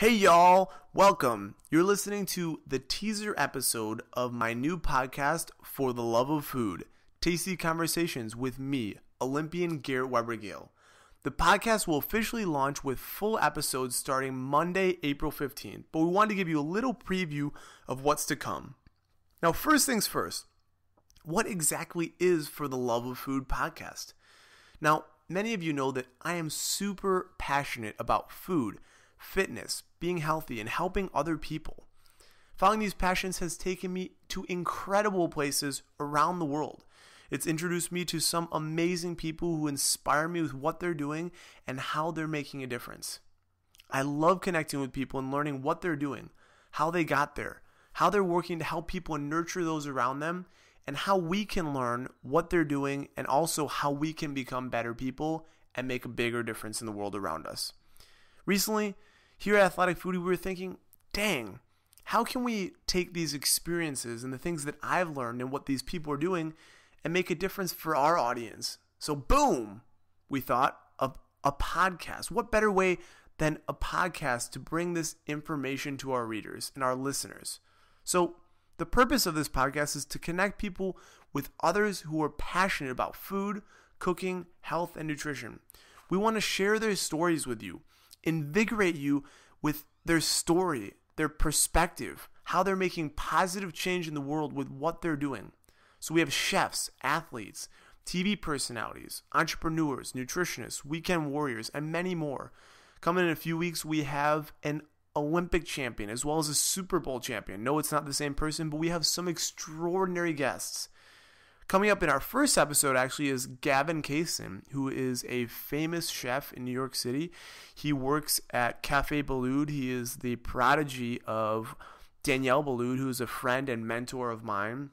Hey, y'all, welcome. You're listening to the teaser episode of my new podcast, For the Love of Food Tasty Conversations with me, Olympian Garrett Webergale. The podcast will officially launch with full episodes starting Monday, April 15th, but we wanted to give you a little preview of what's to come. Now, first things first, what exactly is For the Love of Food podcast? Now, many of you know that I am super passionate about food fitness, being healthy, and helping other people. Following these passions has taken me to incredible places around the world. It's introduced me to some amazing people who inspire me with what they're doing and how they're making a difference. I love connecting with people and learning what they're doing, how they got there, how they're working to help people and nurture those around them, and how we can learn what they're doing and also how we can become better people and make a bigger difference in the world around us. Recently, here at Athletic Foodie, we were thinking, dang, how can we take these experiences and the things that I've learned and what these people are doing and make a difference for our audience? So, boom, we thought of a podcast. What better way than a podcast to bring this information to our readers and our listeners? So, the purpose of this podcast is to connect people with others who are passionate about food, cooking, health, and nutrition. We want to share their stories with you invigorate you with their story, their perspective, how they're making positive change in the world with what they're doing. So we have chefs, athletes, TV personalities, entrepreneurs, nutritionists, weekend warriors, and many more. Coming in a few weeks, we have an Olympic champion as well as a Super Bowl champion. No, it's not the same person, but we have some extraordinary guests. Coming up in our first episode, actually, is Gavin Kaysen, who is a famous chef in New York City. He works at Cafe Balud. He is the prodigy of Danielle Balud, who is a friend and mentor of mine.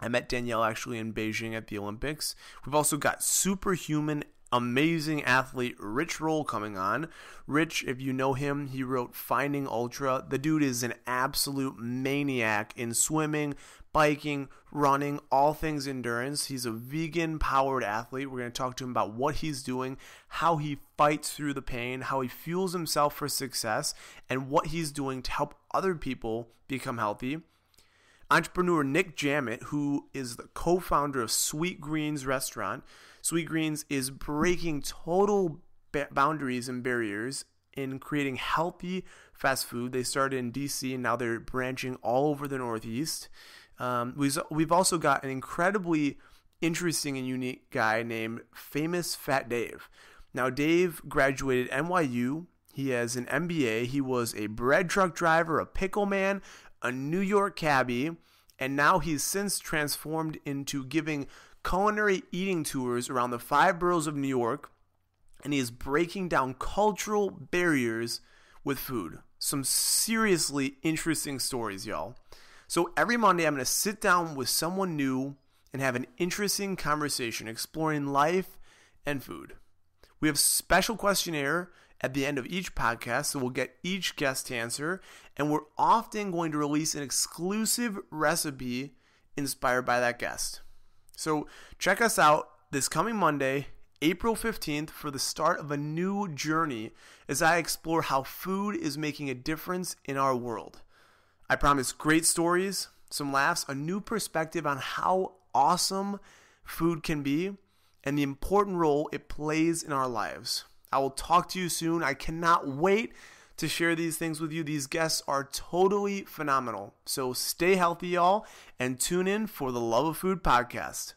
I met Danielle actually in Beijing at the Olympics. We've also got Superhuman amazing athlete Rich Roll coming on. Rich, if you know him, he wrote Finding Ultra. The dude is an absolute maniac in swimming, biking, running, all things endurance. He's a vegan powered athlete. We're going to talk to him about what he's doing, how he fights through the pain, how he fuels himself for success, and what he's doing to help other people become healthy entrepreneur Nick Jammett, who is the co founder of Sweet Greens Restaurant. Sweet Greens is breaking total ba- boundaries and barriers in creating healthy fast food. They started in DC and now they're branching all over the Northeast. Um, we've, we've also got an incredibly interesting and unique guy named Famous Fat Dave. Now, Dave graduated NYU. He has an MBA. He was a bread truck driver, a pickle man, a New York cabbie, and now he's since transformed into giving culinary eating tours around the five boroughs of New York, and he is breaking down cultural barriers with food. Some seriously interesting stories, y'all. So every Monday, I'm going to sit down with someone new and have an interesting conversation exploring life and food. We have special questionnaire at the end of each podcast, so we'll get each guest to answer. And we're often going to release an exclusive recipe inspired by that guest. So check us out this coming Monday, April 15th, for the start of a new journey as I explore how food is making a difference in our world. I promise great stories, some laughs, a new perspective on how awesome food can be, and the important role it plays in our lives. I will talk to you soon. I cannot wait to share these things with you. These guests are totally phenomenal. So stay healthy, y'all, and tune in for the Love of Food podcast.